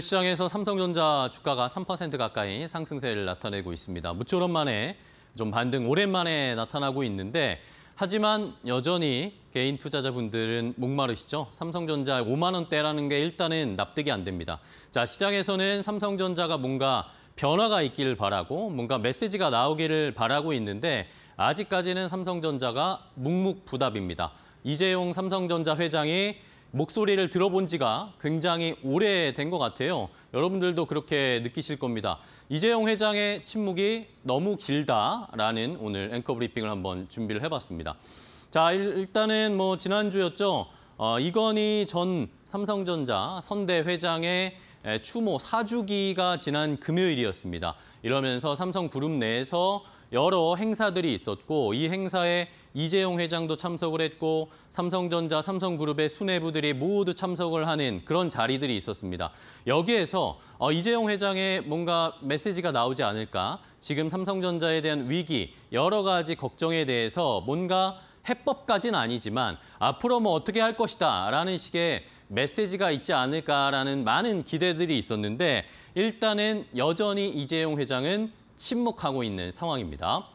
오늘 시장에서 삼성전자 주가가 3% 가까이 상승세를 나타내고 있습니다. 무척 오만에좀 반등 오랜만에 나타나고 있는데 하지만 여전히 개인 투자자분들은 목마르시죠. 삼성전자 5만 원대라는 게 일단은 납득이 안 됩니다. 자 시장에서는 삼성전자가 뭔가 변화가 있기를 바라고 뭔가 메시지가 나오기를 바라고 있는데 아직까지는 삼성전자가 묵묵부답입니다. 이재용 삼성전자 회장이 목소리를 들어본 지가 굉장히 오래된 것 같아요. 여러분들도 그렇게 느끼실 겁니다. 이재용 회장의 침묵이 너무 길다라는 오늘 앵커 브리핑을 한번 준비를 해봤습니다. 자, 일단은 뭐 지난주였죠. 어, 이건희 전 삼성전자 선대 회장의 추모 사주기가 지난 금요일이었습니다. 이러면서 삼성그룹 내에서 여러 행사들이 있었고 이 행사에 이재용 회장도 참석을 했고 삼성전자, 삼성그룹의 수뇌부들이 모두 참석을 하는 그런 자리들이 있었습니다. 여기에서 어, 이재용 회장의 뭔가 메시지가 나오지 않을까 지금 삼성전자에 대한 위기, 여러 가지 걱정에 대해서 뭔가 해법까지는 아니지만 앞으로 뭐 어떻게 할 것이다 라는 식의 메시지가 있지 않을까라는 많은 기대들이 있었는데 일단은 여전히 이재용 회장은 침묵하고 있는 상황입니다.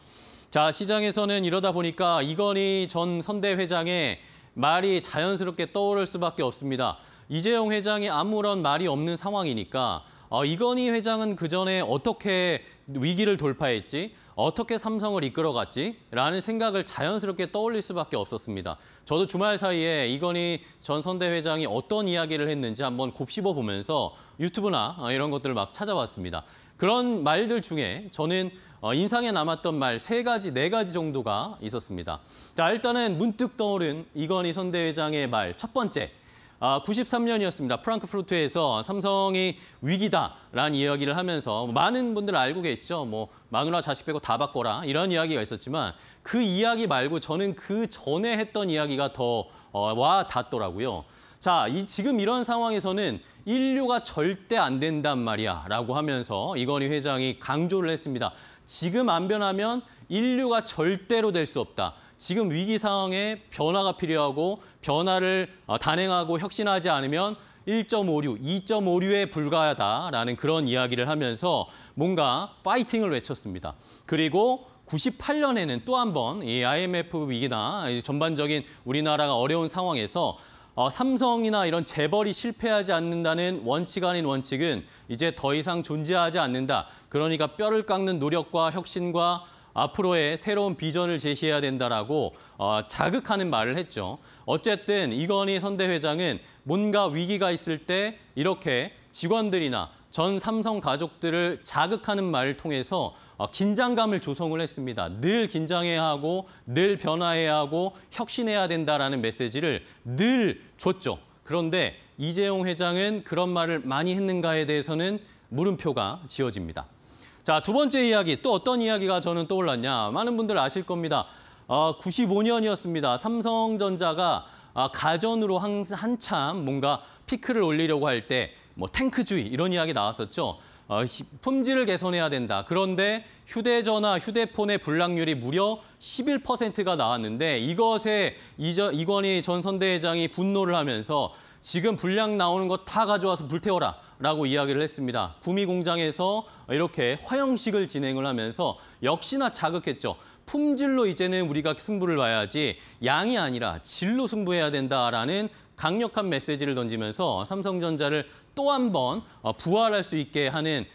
자, 시장에서는 이러다 보니까 이건희 전 선대 회장의 말이 자연스럽게 떠오를 수밖에 없습니다. 이재용 회장이 아무런 말이 없는 상황이니까 어, 이건희 회장은 그 전에 어떻게 위기를 돌파했지, 어떻게 삼성을 이끌어갔지 라는 생각을 자연스럽게 떠올릴 수밖에 없었습니다. 저도 주말 사이에 이건희 전 선대 회장이 어떤 이야기를 했는지 한번 곱씹어 보면서 유튜브나 어, 이런 것들을 막 찾아봤습니다. 그런 말들 중에 저는 어, 인상에 남았던 말 세 가지, 네 가지 정도가 있었습니다. 자, 일단은 문득 떠오른 이건희 선대회장의 말 첫 번째. 아, 93년이었습니다. 프랑크푸르트에서 삼성이 위기다라는 이야기를 하면서 많은 분들 알고 계시죠. 뭐 마누라 자식 빼고 다 바꿔라 이런 이야기가 있었지만 그 이야기 말고 저는 그 전에 했던 이야기가 더와 어, 닿더라고요. 자, 이 지금 이런 상황에서는 인류가 절대 안 된단 말이야 라고 하면서 이건희 회장이 강조를 했습니다. 지금 안 변하면 인류가 절대로 될 수 없다. 지금 위기 상황에 변화가 필요하고 변화를 어, 단행하고 혁신하지 않으면 1.56, 2.56에 불과하다라는 그런 이야기를 하면서 뭔가 파이팅을 외쳤습니다. 그리고 98년에는 또 한 번 이 IMF 위기나 전반적인 우리나라가 어려운 상황에서 어, 삼성이나 이런 재벌이 실패하지 않는다는 원칙 아닌 원칙은 이제 더 이상 존재하지 않는다. 그러니까 뼈를 깎는 노력과 혁신과 앞으로의 새로운 비전을 제시해야 된다라고 어, 자극하는 말을 했죠. 어쨌든 이건희 선대 회장은 뭔가 위기가 있을 때 이렇게 직원들이나 전 삼성 가족들을 자극하는 말을 통해서 어, 긴장감을 조성을 했습니다. 늘 긴장해야 하고 늘 변화해야 하고 혁신해야 된다라는 메시지를 늘 줬죠. 그런데 이재용 회장은 그런 말을 많이 했는가에 대해서는 물음표가 지어집니다. 자, 두 번째 이야기, 또 어떤 이야기가 저는 떠올랐냐. 많은 분들 아실 겁니다. 어, 95년이었습니다. 삼성전자가 아, 가전으로 한, 한참 뭔가 피크를 올리려고 할 때 뭐 탱크주의 이런 이야기 나왔었죠. 어, 품질을 개선해야 된다. 그런데 휴대전화, 휴대폰의 불량률이 무려 11%가 나왔는데 이것에 이건희 전 선대회장이 분노를 하면서 지금 불량 나오는 거 다 가져와서 불태워라 라고 이야기를 했습니다. 구미공장에서 이렇게 화형식을 진행을 하면서 역시나 자극했죠. 품질로 이제는 우리가 승부를 봐야지 양이 아니라 질로 승부해야 된다라는 강력한 메시지를 던지면서 삼성전자를 또 한번 어, 부활할 수 있게 하는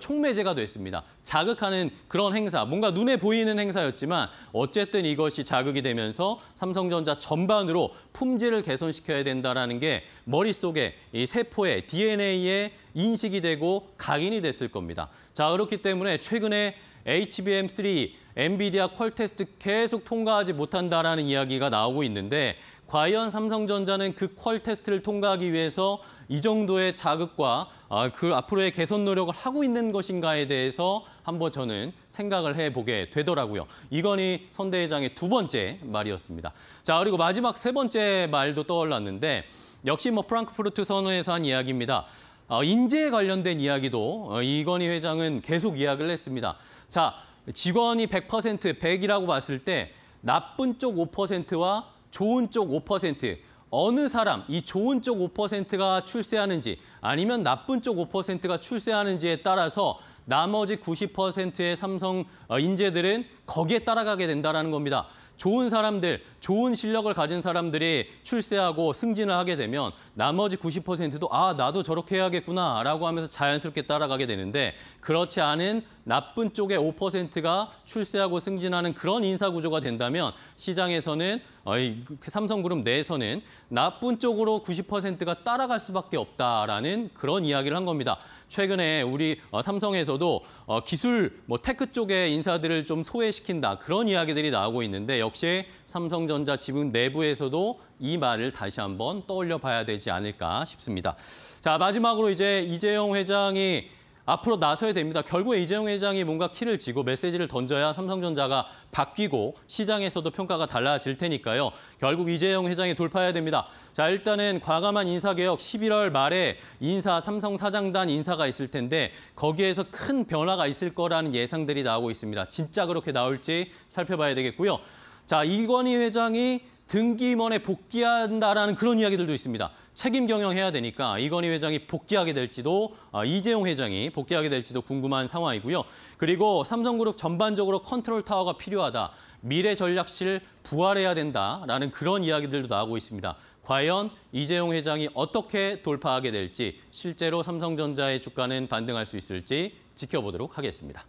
총매제가 어, 됐습니다. 자극하는 그런 행사, 뭔가 눈에 보이는 행사였지만 어쨌든 이것이 자극이 되면서 삼성전자 전반으로 품질을 개선시켜야 된다는 게 머릿속에 이 세포의 DNA에 인식이 되고 각인이 됐을 겁니다. 자, 그렇기 때문에 최근에 HBM3, 엔비디아 퀄테스트 계속 통과하지 못한다라는 이야기가 나오고 있는데 과연 삼성전자는 그 퀄테스트를 통과하기 위해서 이 정도의 자극과 그 앞으로의 개선 노력을 하고 있는 것인가에 대해서 한번 저는 생각을 해보게 되더라고요. 이건희 선대회장의 두 번째 말이었습니다. 자 그리고 마지막 세 번째 말도 떠올랐는데 역시 뭐 프랑크푸르트 선언에서 한 이야기입니다. 어, 인재에 관련된 이야기도 어, 이건희 회장은 계속 이야기를 했습니다. 자, 직원이 100%, 100이라고 봤을 때 나쁜 쪽 5%와 좋은 쪽 5%, 어느 사람, 이 좋은 쪽 5%가 출세하는지 아니면 나쁜 쪽 5%가 출세하는지에 따라서 나머지 90%의 삼성 어, 인재들은 거기에 따라가게 된다는 겁니다. 좋은 사람들, 좋은 실력을 가진 사람들이 출세하고 승진을 하게 되면 나머지 90%도 아, 나도 저렇게 해야겠구나라고 하면서 자연스럽게 따라가게 되는데 그렇지 않은 나쁜 쪽의 5%가 출세하고 승진하는 그런 인사 구조가 된다면 시장에서는 그, 그 삼성그룹 내에서는 나쁜 쪽으로 90%가 따라갈 수밖에 없다라는 그런 이야기를 한 겁니다. 최근에 우리 어, 삼성에서도 어, 기술, 뭐 테크 쪽의 인사들을 좀 소외시킨다 그런 이야기들이 나오고 있는데 역시 삼성전자 지분 내부에서도 이 말을 다시 한번 떠올려 봐야 되지 않을까 싶습니다. 자 마지막으로 이제 이재용 회장이 앞으로 나서야 됩니다. 결국에 이재용 회장이 뭔가 키를 쥐고 메시지를 던져야 삼성전자가 바뀌고 시장에서도 평가가 달라질 테니까요. 결국 이재용 회장이 돌파해야 됩니다. 자, 일단은 과감한 인사개혁 11월 말에 인사 삼성 사장단 인사가 있을 텐데 거기에서 큰 변화가 있을 거라는 예상들이 나오고 있습니다. 진짜 그렇게 나올지 살펴봐야 되겠고요. 자, 이건희 회장이 등기임원에 복귀한다라는 그런 이야기들도 있습니다. 책임 경영해야 되니까 이건희 회장이 복귀하게 될지도 아, 이재용 회장이 복귀하게 될지도 궁금한 상황이고요. 그리고 삼성그룹 전반적으로 컨트롤 타워가 필요하다. 미래 전략실 부활해야 된다라는 그런 이야기들도 나오고 있습니다. 과연 이재용 회장이 어떻게 돌파하게 될지 실제로 삼성전자의 주가는 반등할 수 있을지 지켜보도록 하겠습니다.